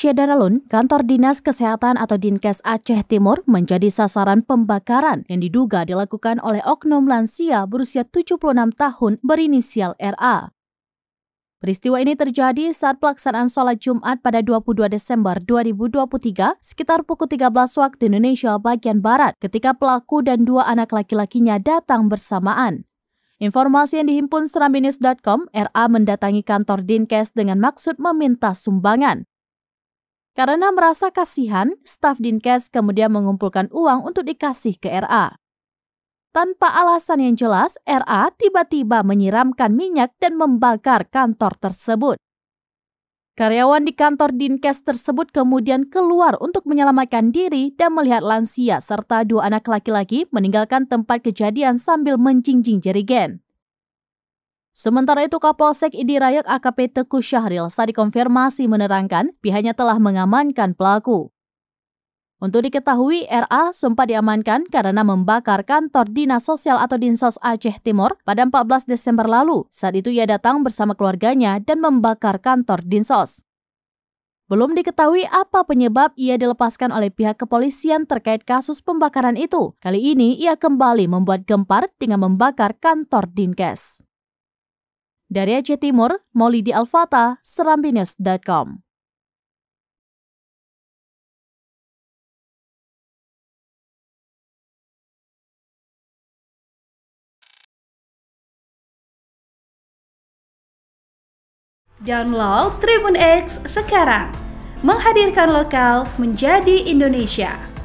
Syedaralun, kantor Dinas Kesehatan atau Dinkes Aceh Timur menjadi sasaran pembakaran yang diduga dilakukan oleh oknum lansia berusia 76 tahun berinisial RA. Peristiwa ini terjadi saat pelaksanaan sholat Jumat pada 22 Desember 2023 sekitar pukul 13 waktu Indonesia bagian Barat ketika pelaku dan dua anak laki-lakinya datang bersamaan. Informasi yang dihimpun seraminis.com, RA mendatangi kantor Dinkes dengan maksud meminta sumbangan. Karena merasa kasihan, staf Dinkes kemudian mengumpulkan uang untuk dikasih ke RA. Tanpa alasan yang jelas, RA tiba-tiba menyiramkan minyak dan membakar kantor tersebut. Karyawan di kantor Dinkes tersebut kemudian keluar untuk menyelamatkan diri dan melihat lansia serta dua anak laki-laki meninggalkan tempat kejadian sambil menjinjing jerigen. Sementara itu Kapolsek Idirayak AKP Teku Syahril saat dikonfirmasi menerangkan pihaknya telah mengamankan pelaku. Untuk diketahui, RA sempat diamankan karena membakar kantor Dinas Sosial atau Dinsos Aceh Timur pada 14 Desember lalu. Saat itu ia datang bersama keluarganya dan membakar kantor Dinsos. Belum diketahui apa penyebab ia dilepaskan oleh pihak kepolisian terkait kasus pembakaran itu. Kali ini ia kembali membuat gempar dengan membakar kantor Dinkes. Dari Aceh Timur, Maulidi Alfata, serambinews.com. Download Tribun X sekarang. Menghadirkan lokal menjadi Indonesia.